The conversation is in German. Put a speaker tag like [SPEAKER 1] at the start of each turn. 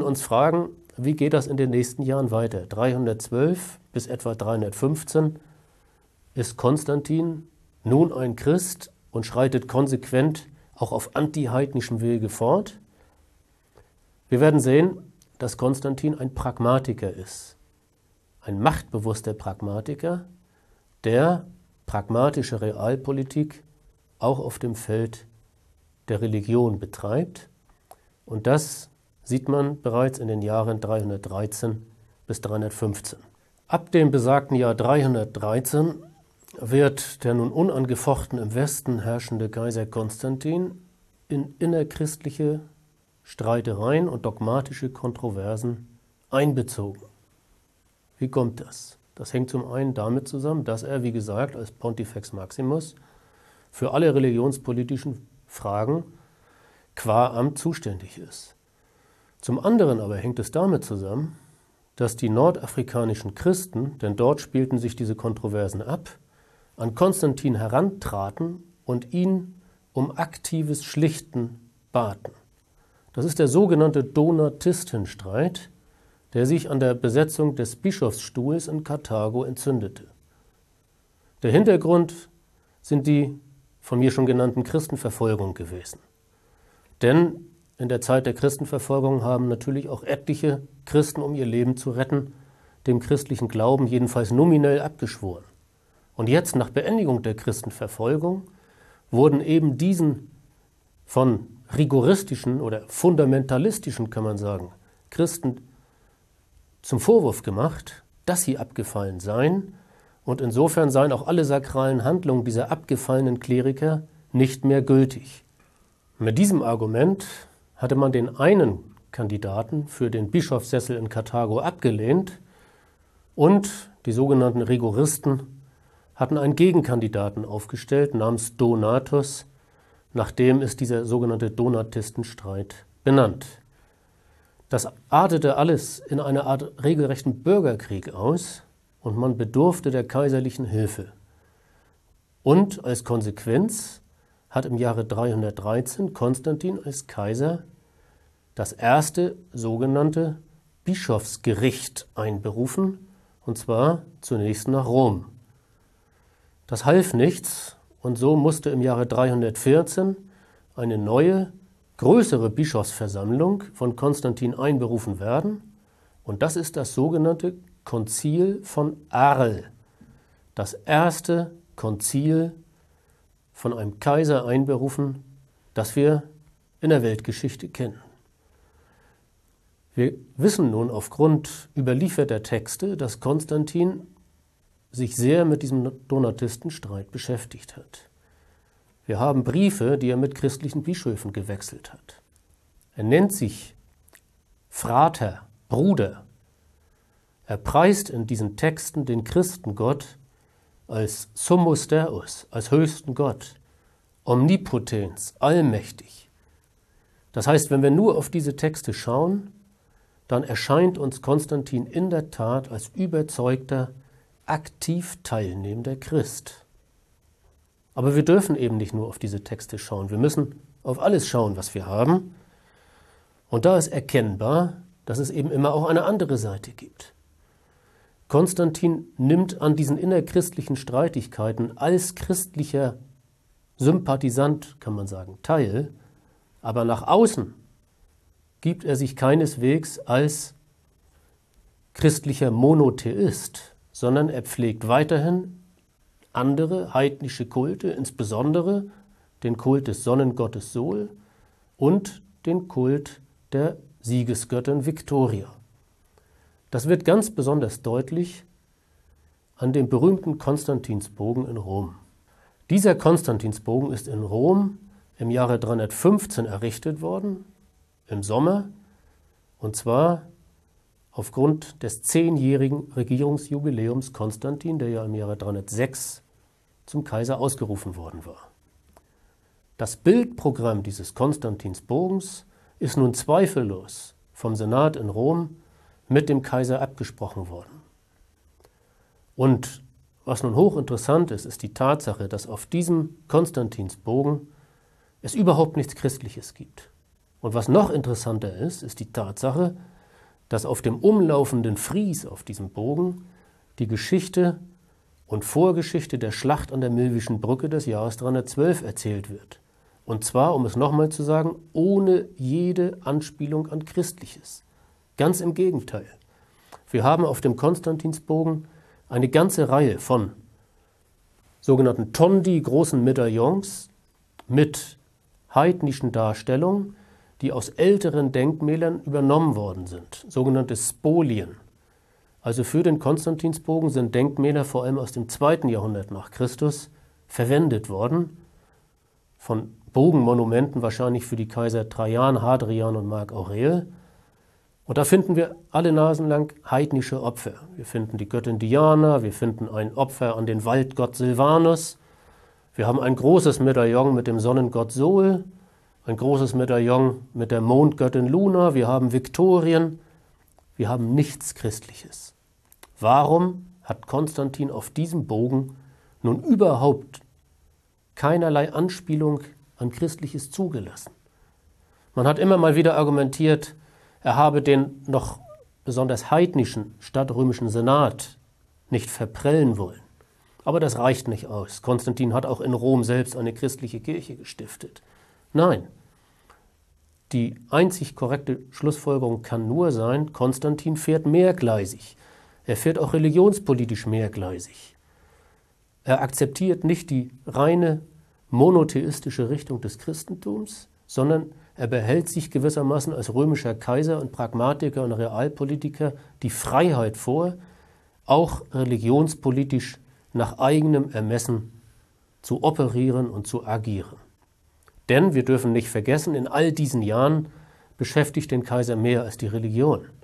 [SPEAKER 1] sollten uns fragen, wie geht das in den nächsten Jahren weiter? 312 bis etwa 315 ist Konstantin nun ein Christ und schreitet konsequent auch auf antiheidnischem Wege fort. Wir werden sehen, dass Konstantin ein Pragmatiker ist, ein machtbewusster Pragmatiker, der pragmatische Realpolitik auch auf dem Feld der Religion betreibt. Und das sieht man bereits in den Jahren 313 bis 315. Ab dem besagten Jahr 313 wird der nun unangefochten im Westen herrschende Kaiser Konstantin in innerchristliche Streitereien und dogmatische Kontroversen einbezogen. Wie kommt das? Das hängt zum einen damit zusammen, dass er, wie gesagt, als Pontifex Maximus für alle religionspolitischen Fragen qua Amt zuständig ist. Zum anderen aber hängt es damit zusammen, dass die nordafrikanischen Christen, denn dort spielten sich diese Kontroversen ab, an Konstantin herantraten und ihn um aktives Schlichten baten. Das ist der sogenannte Donatistenstreit, der sich an der Besetzung des Bischofsstuhls in Karthago entzündete. Der Hintergrund sind die von mir schon genannten Christenverfolgungen gewesen. Denn in der Zeit der Christenverfolgung haben natürlich auch etliche Christen, um ihr Leben zu retten, dem christlichen Glauben jedenfalls nominell abgeschworen. Und jetzt, nach Beendigung der Christenverfolgung, wurden eben diesen von rigoristischen oder fundamentalistischen, kann man sagen, Christen zum Vorwurf gemacht, dass sie abgefallen seien und insofern seien auch alle sakralen Handlungen dieser abgefallenen Kleriker nicht mehr gültig. Mit diesem Argument hatte man den einen Kandidaten für den Bischofssessel in Karthago abgelehnt und die sogenannten Rigoristen hatten einen Gegenkandidaten aufgestellt namens Donatus, nach dem ist dieser sogenannte Donatistenstreit benannt. Das artete alles in einer Art regelrechten Bürgerkrieg aus und man bedurfte der kaiserlichen Hilfe. Und als Konsequenz hat im Jahre 313 Konstantin als Kaiser das erste sogenannte Bischofsgericht einberufen, und zwar zunächst nach Rom. Das half nichts, und so musste im Jahre 314 eine neue, größere Bischofsversammlung von Konstantin einberufen werden, und das ist das sogenannte Konzil von Arl, das erste Konzil von einem Kaiser einberufen, das wir in der Weltgeschichte kennen. Wir wissen nun aufgrund überlieferter Texte, dass Konstantin sich sehr mit diesem Donatistenstreit beschäftigt hat. Wir haben Briefe, die er mit christlichen Bischöfen gewechselt hat. Er nennt sich Frater, Bruder. Er preist in diesen Texten den Christengott als Summus Deus, als höchsten Gott, Omnipotens, allmächtig. Das heißt, wenn wir nur auf diese Texte schauen, dann erscheint uns Konstantin in der Tat als überzeugter, aktiv teilnehmender Christ. Aber wir dürfen eben nicht nur auf diese Texte schauen, wir müssen auf alles schauen, was wir haben. Und da ist erkennbar, dass es eben immer auch eine andere Seite gibt. Konstantin nimmt an diesen innerchristlichen Streitigkeiten als christlicher Sympathisant, kann man sagen, teil, aber nach außen gibt er sich keineswegs als christlicher Monotheist, sondern er pflegt weiterhin andere heidnische Kulte, insbesondere den Kult des Sonnengottes Sol und den Kult der Siegesgöttin Victoria. Das wird ganz besonders deutlich an dem berühmten Konstantinsbogen in Rom. Dieser Konstantinsbogen ist in Rom im Jahre 315 errichtet worden, im Sommer, und zwar aufgrund des zehnjährigen Regierungsjubiläums Konstantin, der ja im Jahre 306 zum Kaiser ausgerufen worden war. Das Bildprogramm dieses Konstantinsbogens ist nun zweifellos vom Senat in Rom mit dem Kaiser abgesprochen worden. Und was nun hochinteressant ist, ist die Tatsache, dass auf diesem Konstantinsbogen es überhaupt nichts Christliches gibt. Und was noch interessanter ist, ist die Tatsache, dass auf dem umlaufenden Fries auf diesem Bogen die Geschichte und Vorgeschichte der Schlacht an der Milwischen Brücke des Jahres 312 erzählt wird. Und zwar, um es nochmal zu sagen, ohne jede Anspielung an Christliches. Ganz im Gegenteil. Wir haben auf dem Konstantinsbogen eine ganze Reihe von sogenannten Tondi, großen Medaillons, mit heidnischen Darstellungen, die aus älteren Denkmälern übernommen worden sind, sogenannte Spolien. Also für den Konstantinsbogen sind Denkmäler vor allem aus dem zweiten Jahrhundert nach Christus verwendet worden, von Bogenmonumenten wahrscheinlich für die Kaiser Trajan, Hadrian und Mark Aurel und da finden wir alle Nasen lang heidnische Opfer. Wir finden die Göttin Diana, wir finden ein Opfer an den Waldgott Silvanus, wir haben ein großes Medaillon mit dem Sonnengott Sol, ein großes Medaillon mit der Mondgöttin Luna, wir haben Viktorien, wir haben nichts Christliches. Warum hat Konstantin auf diesem Bogen nun überhaupt keinerlei Anspielung an Christliches zugelassen? Man hat immer mal wieder argumentiert, er habe den noch besonders heidnischen stadtrömischen Senat nicht verprellen wollen. Aber das reicht nicht aus. Konstantin hat auch in Rom selbst eine christliche Kirche gestiftet. Nein, die einzig korrekte Schlussfolgerung kann nur sein, Konstantin fährt mehrgleisig. Er fährt auch religionspolitisch mehrgleisig. Er akzeptiert nicht die reine monotheistische Richtung des Christentums, sondern er behält sich gewissermaßen als römischer Kaiser und Pragmatiker und Realpolitiker die Freiheit vor, auch religionspolitisch nach eigenem Ermessen zu operieren und zu agieren. Denn wir dürfen nicht vergessen, in all diesen Jahren beschäftigt den Kaiser mehr als die Religion.